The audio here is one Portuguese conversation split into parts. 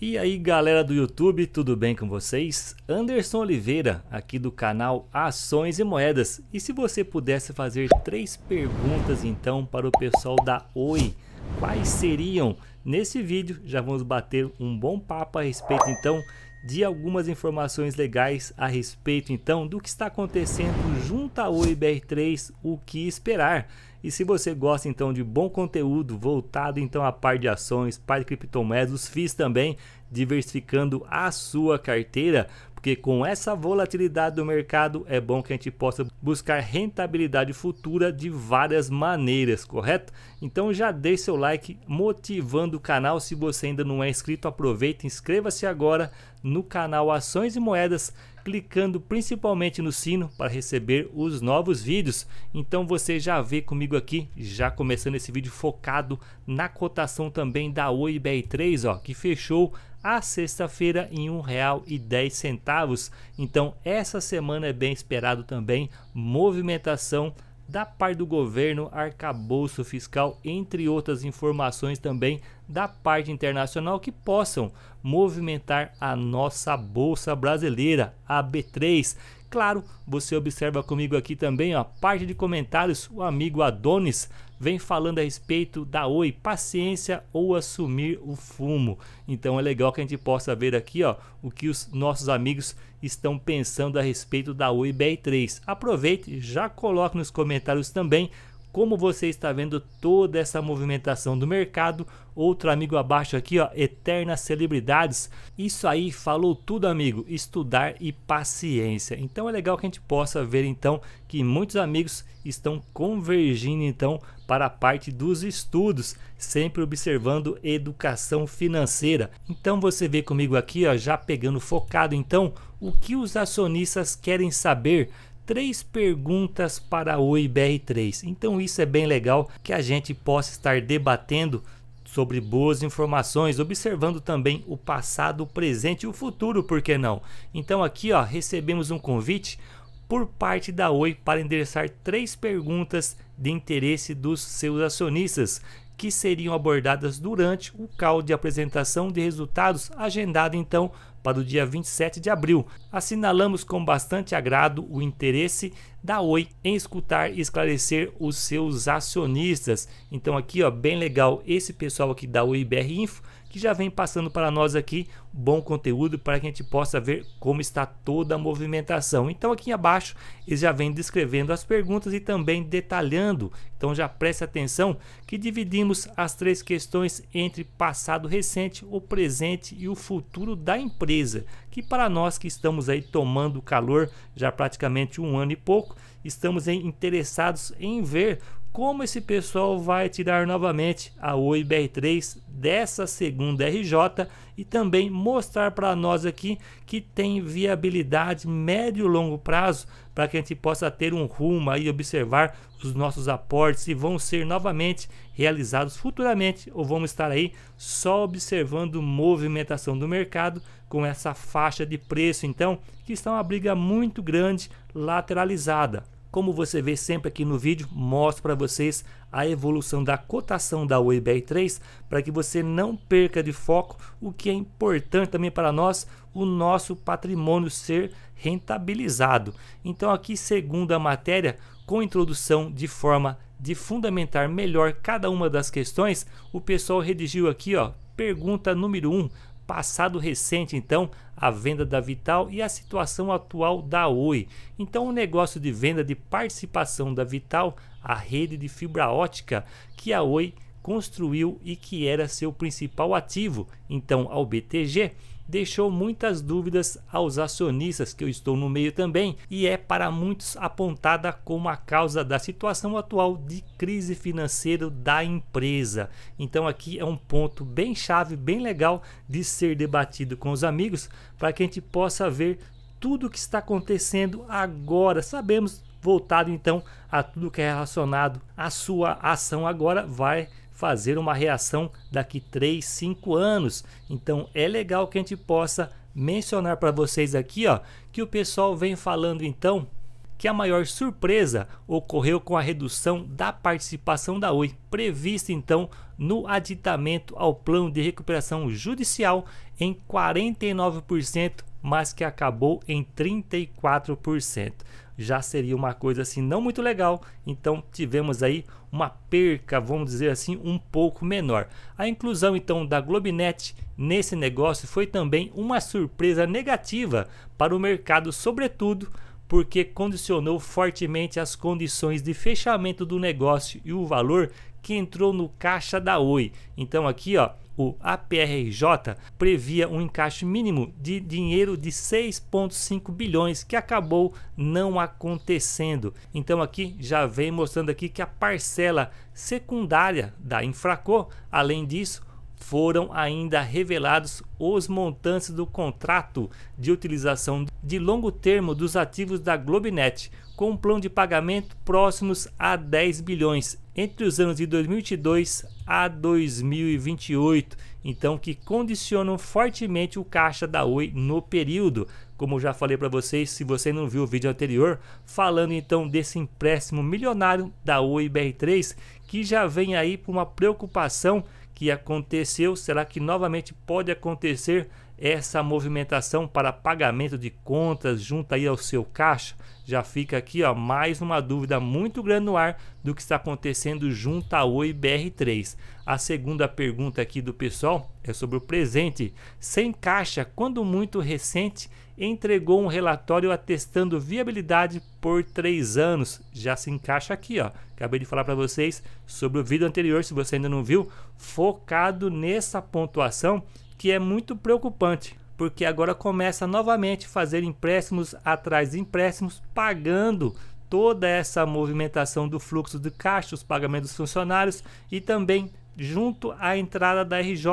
E aí galera do YouTube, tudo bem com vocês? Anderson Oliveira aqui do canal Ações e Moedas. E se você pudesse fazer três perguntas então para o pessoal da Oi, quais seriam? Nesse vídeo já vamos bater um bom papo a respeito então de algumas informações legais a respeito então do que está acontecendo junto ao ibr 3 o que esperar. E se você gosta então de bom conteúdo voltado então à parte de ações, parte de criptomoedas, os FIIs também, diversificando a sua carteira, porque com essa volatilidade do mercado é bom que a gente possa buscar rentabilidade futura de várias maneiras, correto? Então já deixe seu like motivando o canal. Se você ainda não é inscrito, aproveita, inscreva-se agora no canal Ações e Moedas, clicando principalmente no sino para receber os novos vídeos. Então você já vê comigo aqui, já começando esse vídeo focado na cotação também da Oi 3 ó, que fechou a sexta-feira em R$ 1,10. Então, essa semana é bem esperado também movimentação da parte do governo, arcabouço fiscal, entre outras informações também da parte internacional que possam movimentar a nossa bolsa brasileira, a B3. Claro, você observa comigo aqui também a parte de comentários, o amigo Adonis vem falando a respeito da Oi, paciência ou assumir o fumo. Então é legal que a gente possa ver aqui ó, o que os nossos amigos estão pensando a respeito da Oi BR3. Aproveite, já coloque nos comentários também como você está vendo toda essa movimentação do mercado. Outro amigo abaixo aqui, ó, eternas celebridades. Isso aí falou tudo, amigo. Estudar e paciência. Então é legal que a gente possa ver então que muitos amigos estão convergindo então para a parte dos estudos, sempre observando educação financeira. Então você vê comigo aqui, ó, já pegando focado então o que os acionistas querem saber três perguntas para o IBR3. Então isso é bem legal que a gente possa estar debatendo sobre boas informações, observando também o passado, o presente e o futuro, por que não? Então aqui ó, recebemos um convite por parte da Oi para endereçar três perguntas de interesse dos seus acionistas que seriam abordadas durante o call de apresentação de resultados agendado então para o dia 27 de abril. Assinalamos com bastante agrado o interesse da Oi em escutar e esclarecer os seus acionistas. Então aqui, ó, bem legal esse pessoal aqui da Oi BR Info que já vem passando para nós aqui bom conteúdo para que a gente possa ver como está toda a movimentação. Então aqui abaixo eles já vem descrevendo as perguntas e também detalhando. Então já preste atenção que dividimos as três questões entre passado recente, o presente e o futuro da empresa, que para nós que estamos aí tomando calor já praticamente um ano e pouco, estamos interessados em ver como esse pessoal vai tirar novamente a Oi BR3 dessa segunda RJ e também mostrar para nós aqui que tem viabilidade médio e longo prazo para que a gente possa ter um rumo aí, observar os nossos aportes e vão ser novamente realizados futuramente ou vamos estar aí só observando movimentação do mercado com essa faixa de preço então que está uma briga muito grande lateralizada como você vê sempre aqui no vídeo, mostro para vocês a evolução da cotação da Oi BR3 para que você não perca de foco o que é importante também para nós, o nosso patrimônio ser rentabilizado. Então aqui, segundo a matéria, com introdução de forma de fundamentar melhor cada uma das questões, o pessoal redigiu aqui, ó, pergunta número 1, um, passado recente, então, a venda da Vital e a situação atual da Oi. Então, o negócio de venda de participação da Vital, a rede de fibra ótica que a Oi construiu e que era seu principal ativo, então, ao BTG deixou muitas dúvidas aos acionistas, que eu estou no meio também, e é para muitos apontada como a causa da situação atual de crise financeira da empresa. Então aqui é um ponto bem chave, bem legal de ser debatido com os amigos, para que a gente possa ver tudo o que está acontecendo agora. Sabemos voltado então a tudo que é relacionado à sua ação agora vai fazer uma reação daqui 3, 5 anos. Então é legal que a gente possa mencionar para vocês aqui ó, que o pessoal vem falando então que a maior surpresa ocorreu com a redução da participação da Oi, prevista então no aditamento ao plano de recuperação judicial em 49% mas que acabou em 34%. Já seria uma coisa assim não muito legal, então tivemos aí uma perca, vamos dizer assim, um pouco menor. A inclusão então da Globinet nesse negócio foi também uma surpresa negativa para o mercado, sobretudo porque condicionou fortemente as condições de fechamento do negócio e o valor que entrou no caixa da Oi. Então aqui, ó, o APRJ previa um encaixe mínimo de dinheiro de 6,5 bilhões que acabou não acontecendo. Então aqui já vem mostrando aqui que a parcela secundária da Infraco, além disso, foram ainda revelados os montantes do contrato de utilização de longo termo dos ativos da Globinet, com um plano de pagamento próximos a 10 bilhões entre os anos de 2022 a 2028, então que condicionam fortemente o caixa da Oi no período. Como já falei para vocês, se você não viu o vídeo anterior, falando então desse empréstimo milionário da Oi BR3, que já vem aí por uma preocupação que aconteceu, será que novamente pode acontecer essa movimentação para pagamento de contas junto aí ao seu caixa? já fica aqui ó, mais uma dúvida muito grande no ar do que está acontecendo junto à Oi BR3. A segunda pergunta aqui do pessoal é sobre o presente. Sem caixa, quando muito recente, entregou um relatório atestando viabilidade por três anos. Já se encaixa aqui, ó. Acabei de falar para vocês sobre o vídeo anterior, se você ainda não viu, focado nessa pontuação que é muito preocupante porque agora começa novamente a fazer empréstimos atrás de empréstimos, pagando toda essa movimentação do fluxo de caixa, os pagamentos dos funcionários e também junto à entrada da RJ,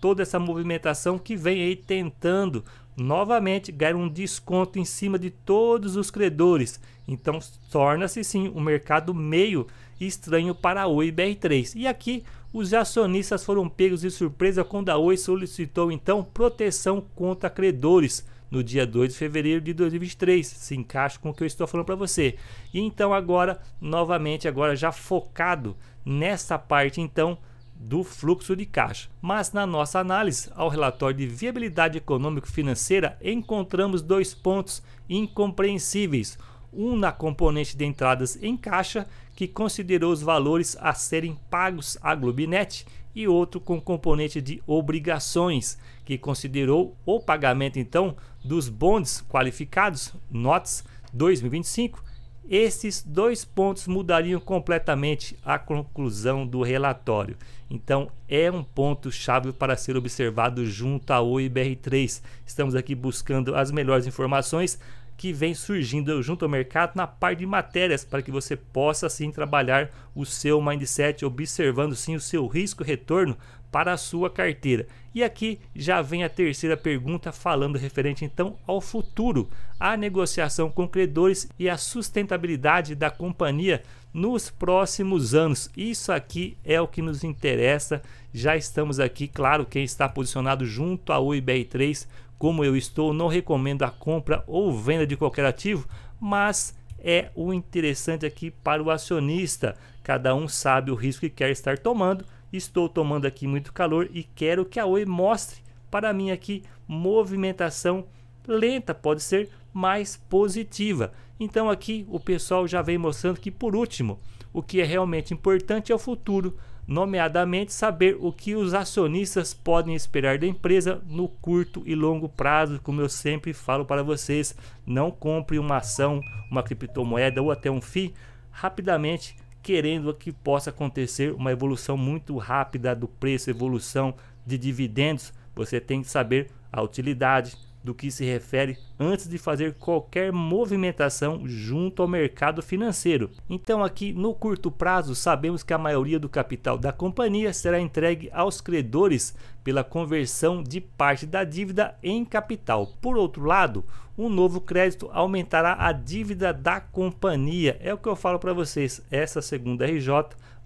toda essa movimentação que vem aí tentando novamente ganhar um desconto em cima de todos os credores. Então torna-se sim um mercado meio estranho para o IBR3. E aqui os acionistas foram pegos de surpresa quando a Oi solicitou então proteção contra credores no dia 2 de fevereiro de 2023. Se encaixa com o que eu estou falando para você. E então agora, novamente agora já focado nessa parte então do fluxo de caixa. Mas na nossa análise ao relatório de viabilidade econômico-financeira, encontramos dois pontos incompreensíveis. Um na componente de entradas em caixa, que considerou os valores a serem pagos à Globinet e outro com componente de obrigações, que considerou o pagamento então dos bondes qualificados notas 2025. Esses dois pontos mudariam completamente a conclusão do relatório. Então é um ponto chave para ser observado junto ao IBR3. Estamos aqui buscando as melhores informações que vem surgindo junto ao mercado na parte de matérias para que você possa sim trabalhar o seu mindset, observando sim o seu risco retorno para a sua carteira. E aqui já vem a terceira pergunta falando referente então ao futuro, a negociação com credores e a sustentabilidade da companhia nos próximos anos. Isso aqui é o que nos interessa. Já estamos aqui, claro, quem está posicionado junto ao IBR3 como eu estou, não recomendo a compra ou venda de qualquer ativo, mas é o interessante aqui para o acionista. Cada um sabe o risco que quer estar tomando. Estou tomando aqui muito calor e quero que a Oi mostre para mim aqui movimentação lenta, pode ser mais positiva. Então aqui o pessoal já vem mostrando que por último, o que é realmente importante é o futuro nomeadamente saber o que os acionistas podem esperar da empresa no curto e longo prazo, como eu sempre falo para vocês, não compre uma ação, uma criptomoeda ou até um FII rapidamente, querendo que possa acontecer uma evolução muito rápida do preço, evolução de dividendos, você tem que saber a utilidade, do que se refere antes de fazer qualquer movimentação junto ao mercado financeiro. Então, aqui no curto prazo, sabemos que a maioria do capital da companhia será entregue aos credores pela conversão de parte da dívida em capital. Por outro lado, um novo crédito aumentará a dívida da companhia. É o que eu falo para vocês. Essa segunda RJ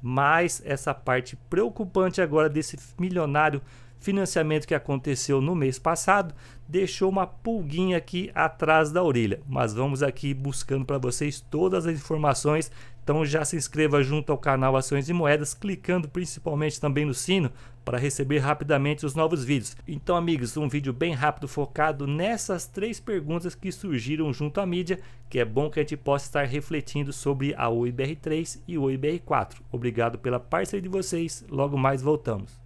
mais essa parte preocupante agora desse milionário financiamento que aconteceu no mês passado deixou uma pulguinha aqui atrás da orelha, mas vamos aqui buscando para vocês todas as informações. Então já se inscreva junto ao canal Ações e Moedas, clicando principalmente também no sino para receber rapidamente os novos vídeos. Então, amigos, um vídeo bem rápido focado nessas três perguntas que surgiram junto à mídia, que é bom que a gente possa estar refletindo sobre a OIBR3 e o OIBR4. Obrigado pela parceria de vocês. Logo mais voltamos.